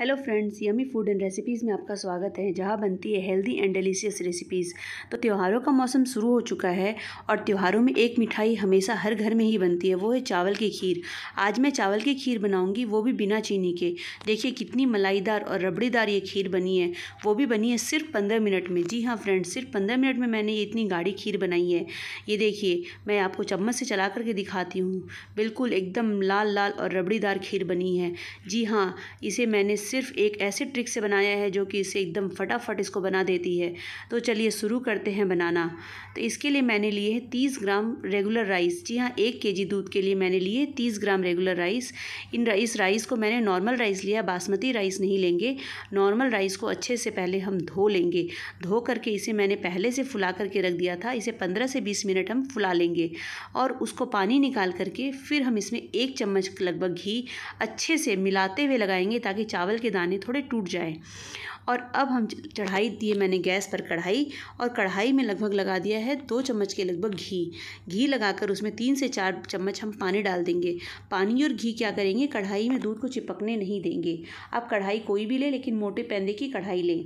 hello friends yummy food and recipes में आपका स्वागत है जहाँ बनती है हेल्दी एंड डिलीशियस रेसिपीज़ तो त्योहारों का मौसम शुरू हो चुका है और त्योहारों में एक मिठाई हमेशा हर घर में ही बनती है वो है चावल की खीर आज मैं चावल की खीर बनाऊंगी वो भी बिना चीनी के देखिए कितनी मलाईदार और रबड़ीदार ये खीर बनी है वो भी बनी है सिर्फ पंद्रह मिनट में जी हाँ फ्रेंड्स सिर्फ पंद्रह मिनट में मैंने ये इतनी गाढ़ी खीर बनाई है ये देखिए मैं आपको चम्मच से चला करके दिखाती हूँ बिल्कुल एकदम लाल लाल और रबड़ीदार खीर बनी है जी हाँ इसे मैंने सिर्फ एक ऐसी ट्रिक से बनाया है जो कि इसे एकदम फटाफट इसको बना देती है तो चलिए शुरू करते हैं बनाना तो इसके लिए मैंने लिए है तीस ग्राम रेगुलर राइस जी हाँ एक के जी दूध के लिए मैंने लिए तीस ग्राम रेगुलर राइस इन इस राइस को मैंने नॉर्मल राइस लिया बासमती राइस नहीं लेंगे नॉर्मल राइस को अच्छे से पहले हम धो लेंगे धो करके इसे मैंने पहले से फुला करके रख दिया था इसे पंद्रह से बीस मिनट हम फुला लेंगे और उसको पानी निकाल करके फिर हम इसमें एक चम्मच लगभग घी अच्छे से मिलाते हुए लगाएंगे ताकि चावल चावल के दाने थोड़े टूट जाए और अब हम चढ़ाई दिए मैंने गैस पर कढ़ाई और कढ़ाई में लगभग लगा दिया है दो चम्मच के लगभग घी घी लगाकर उसमें तीन से चार चम्मच हम पानी डाल देंगे पानी और घी क्या करेंगे कढ़ाई में दूध को चिपकने नहीं देंगे आप कढ़ाई कोई भी लें लेकिन मोटे पैंदे की कढ़ाई लें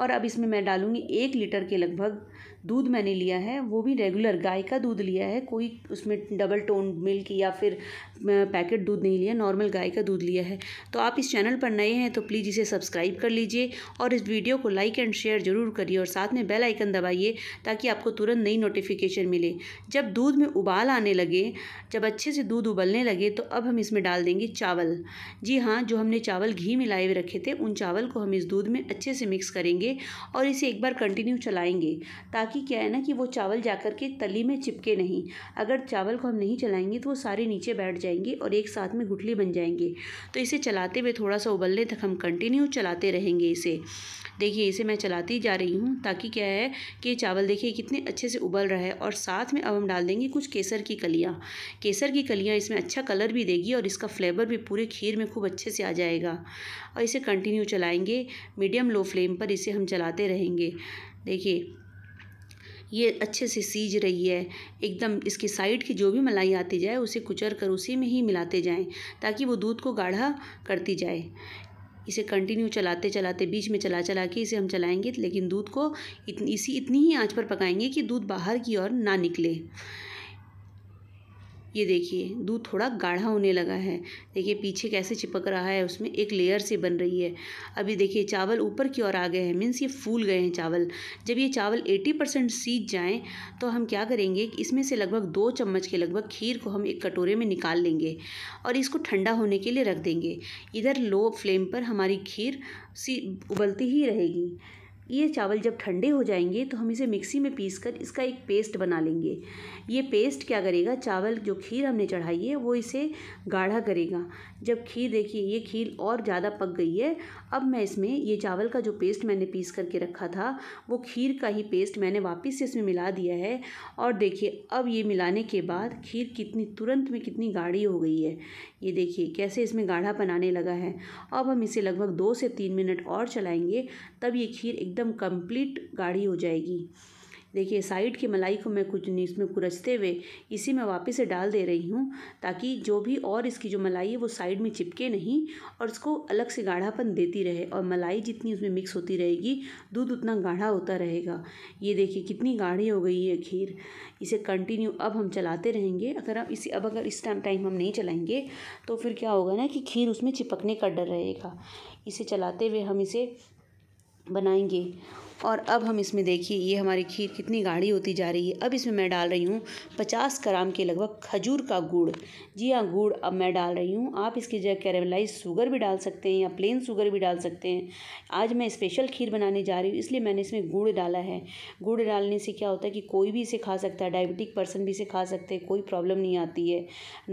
और अब इसमें मैं डालूँगी एक लीटर के लगभग दूध मैंने लिया है वो भी रेगुलर गाय का दूध लिया है कोई उसमें डबल टोन मिल्क या फिर पैकेट दूध नहीं लिया नॉर्मल गाय का दूध लिया है तो आप इस चैनल पर नए हैं तो प्लीज़ इसे सब्सक्राइब कर लीजिए और इस वीडियो को लाइक एंड शेयर ज़रूर करिए और साथ में बेल आइकन दबाइए ताकि आपको तुरंत नई नोटिफिकेशन मिले जब दूध में उबाल आने लगे जब अच्छे से दूध उबलने लगे तो अब हम इसमें डाल देंगे चावल जी हाँ जो हमने चावल घी मिलाए हुए रखे थे उन चावल को हम इस दूध में अच्छे से मिक्स करेंगे और इसे एक बार कंटिन्यू चलाएँगे ताकि क्या है ना कि वो चावल जा के तली में चिपके नहीं अगर चावल को हम नहीं चलाएँगे तो वो सारे नीचे बैठ जाए जाएंगे और एक साथ में गुठली बन जाएंगे तो इसे चलाते हुए थोड़ा सा उबलने तक हम कंटिन्यू चलाते रहेंगे इसे देखिए इसे मैं चलाती जा रही हूँ ताकि क्या है कि चावल देखिए कितने अच्छे से उबल रहा है और साथ में अब हम डाल देंगे कुछ केसर की कलियाँ केसर की कलियाँ इसमें अच्छा कलर भी देगी और इसका फ्लेवर भी पूरे खीर में खूब अच्छे से आ जाएगा और इसे कंटिन्यू चलाएँगे मीडियम लो फ्लेम पर इसे हम चलाते रहेंगे देखिए ये अच्छे से सीज रही है एकदम इसकी साइड की जो भी मलाई आती जाए उसे कुचर कर उसी में ही मिलाते जाएं ताकि वो दूध को गाढ़ा करती जाए इसे कंटिन्यू चलाते चलाते बीच में चला चला के इसे हम चलाएंगे लेकिन दूध को इतनी इसी इतनी ही आंच पर पकाएंगे कि दूध बाहर की ओर ना निकले ये देखिए दूध थोड़ा गाढ़ा होने लगा है देखिए पीछे कैसे चिपक रहा है उसमें एक लेयर से बन रही है अभी देखिए चावल ऊपर की ओर आ गए हैं मीन्स ये फूल गए हैं चावल जब ये चावल 80 परसेंट सीज जाएँ तो हम क्या करेंगे कि इसमें से लगभग दो चम्मच के लगभग खीर को हम एक कटोरे में निकाल लेंगे और इसको ठंडा होने के लिए रख देंगे इधर लो फ्लेम पर हमारी खीर सी उबलती ही रहेगी ये चावल जब ठंडे हो जाएंगे तो हम इसे मिक्सी में पीस कर इसका एक पेस्ट बना लेंगे ये पेस्ट क्या करेगा चावल जो खीर हमने चढ़ाई है वो इसे गाढ़ा करेगा जब खीर देखिए ये खीर और ज़्यादा पक गई है अब मैं इसमें ये चावल का जो पेस्ट मैंने पीस करके रखा था वो खीर का ही पेस्ट मैंने वापस से इसमें मिला दिया है और देखिए अब ये मिलाने के बाद खीर कितनी तुरंत में कितनी गाढ़ी हो गई है ये देखिए कैसे इसमें गाढ़ा बनाने लगा है अब हम इसे लगभग दो से तीन मिनट और चलाएँगे तब ये खीर एकदम एकदम कंप्लीट गाढ़ी हो जाएगी देखिए साइड की मलाई को मैं कुछ इसमें कुरचते हुए इसी में वापस से डाल दे रही हूँ ताकि जो भी और इसकी जो मलाई है वो साइड में चिपके नहीं और इसको अलग से गाढ़ापन देती रहे और मलाई जितनी उसमें मिक्स होती रहेगी दूध उतना गाढ़ा होता रहेगा ये देखिए कितनी गाढ़ी हो गई है खीर इसे कंटिन्यू अब हम चलाते रहेंगे अगर हम इसी अब अगर इस टाइम टाइम हम नहीं चलाएँगे तो फिर क्या होगा ना कि खीर उसमें चिपकने का डर रहेगा इसे चलाते हुए हम इसे बनाएंगे और अब हम इसमें देखिए ये हमारी खीर कितनी गाढ़ी होती जा रही है अब इसमें मैं डाल रही हूँ पचास ग्राम के लगभग खजूर का गुड़ जी हाँ गुड़ अब मैं डाल रही हूँ आप इसकी जगह कैरेमलाइज शुगर भी डाल सकते हैं या प्लेन शुगर भी डाल सकते हैं आज मैं स्पेशल खीर बनाने जा रही हूँ इसलिए मैंने इसमें गुड़ डाला है गुड़ डालने से क्या होता है कि कोई भी इसे खा सकता है डायबिटिक पर्सन भी इसे खा सकते हैं कोई प्रॉब्लम नहीं आती है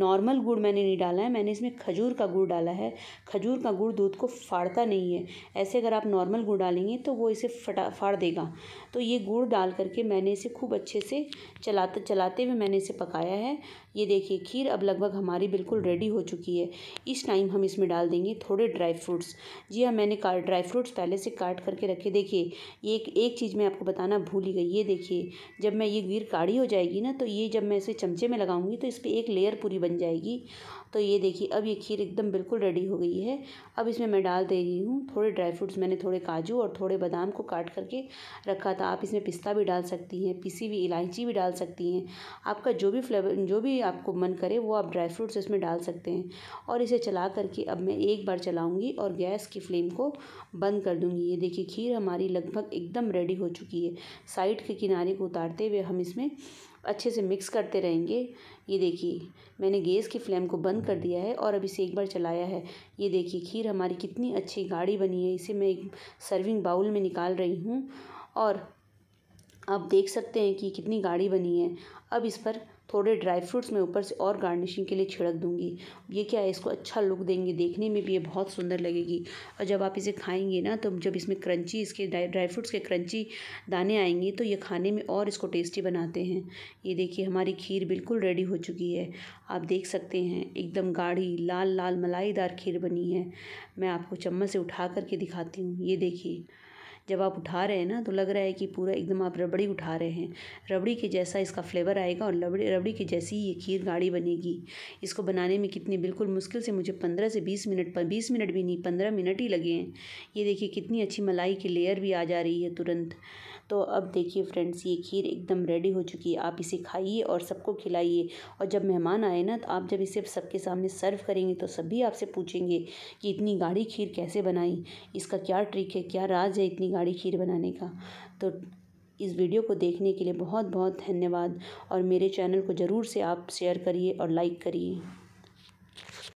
नॉर्मल गुड़ मैंने नहीं डाला है मैंने इसमें खजूर का गुड़ डाला है खजूर का गुड़ दूध को फाड़ता नहीं है ऐसे अगर आप नॉर्मल गुड़ डालेंगे तो वो इसे फटा फाड़ देगा तो ये गुड़ डाल करके मैंने इसे खूब अच्छे से चलाते चलाते हुए मैंने इसे पकाया है ये देखिए खीर अब लगभग हमारी बिल्कुल रेडी हो चुकी है इस टाइम हम इसमें डाल देंगे थोड़े ड्राई फ्रूट्स जी हाँ मैंने का ड्राई फ्रूट्स पहले से काट करके रखे देखिए ये एक एक चीज़ मैं आपको बताना भूल ही गई ये देखिए जब मैं ये गिर काढ़ी हो जाएगी ना तो ये जब मैं इसे चमचे में लगाऊंगी तो इस पर एक लेयर पूरी बन जाएगी तो ये देखिए अब ये खीर एकदम बिल्कुल रेडी हो गई है अब इसमें मैं डाल दे रही हूँ थोड़े ड्राई फ्रूट्स मैंने थोड़े काजू और थोड़े बादाम को काट करके रखा था आप इसमें पिस्ता भी डाल सकती हैं पिसी हुई इलायची भी डाल सकती हैं आपका जो भी फ्लेवर जो भी आपको मन करे वो आप ड्राई फ्रूट्स इसमें डाल सकते हैं और इसे चला करके अब मैं एक बार चलाऊंगी और गैस की फ्लेम को बंद कर दूंगी ये देखिए खीर हमारी लगभग एकदम रेडी हो चुकी है साइड के किनारे को उतारते हुए हम इसमें अच्छे से मिक्स करते रहेंगे ये देखिए मैंने गैस की फ्लेम को बंद कर दिया है और अब इसे एक बार चलाया है ये देखिए खीर हमारी कितनी अच्छी गाढ़ी बनी है इसे मैं एक सर्विंग बाउल में निकाल रही हूँ और आप देख सकते हैं कि कितनी गाढ़ी बनी है अब इस पर थोड़े ड्राई फ्रूट्स में ऊपर से और गार्निशिंग के लिए छिड़क दूंगी ये क्या है इसको अच्छा लुक देंगे देखने में भी ये बहुत सुंदर लगेगी और जब आप इसे खाएंगे ना तो जब इसमें क्रंची इसके ड्राई फ्रूट्स के क्रंची दाने आएंगे तो ये खाने में और इसको टेस्टी बनाते हैं ये देखिए हमारी खीर बिल्कुल रेडी हो चुकी है आप देख सकते हैं एकदम गाढ़ी लाल लाल मलाईदार खीर बनी है मैं आपको चम्मच से उठा करके दिखाती हूँ ये देखिए जब आप उठा रहे हैं ना तो लग रहा है कि पूरा एकदम आप रबड़ी उठा रहे हैं रबड़ी के जैसा इसका फ्लेवर आएगा और रबड़ी रबड़ी के जैसी ही ये खीर गाढ़ी बनेगी इसको बनाने में कितनी बिल्कुल मुश्किल से मुझे पंद्रह से बीस मिनट पर बीस मिनट भी नहीं पंद्रह मिनट ही लगे हैं ये देखिए कितनी अच्छी मलाई की लेयर भी आ जा रही है तुरंत तो अब देखिए फ्रेंड्स ये खीर एकदम रेडी हो चुकी है आप इसे खाइए और सबको खिलाइए और जब मेहमान आए ना तो आप जब इसे सबके सामने सर्व करेंगे तो सभी आपसे पूछेंगे कि इतनी गाढ़ी खीर कैसे बनाई इसका क्या ट्रिक है क्या राज है इतनी गाढ़ी खीर बनाने का तो इस वीडियो को देखने के लिए बहुत बहुत धन्यवाद और मेरे चैनल को ज़रूर से आप शेयर करिए और लाइक करिए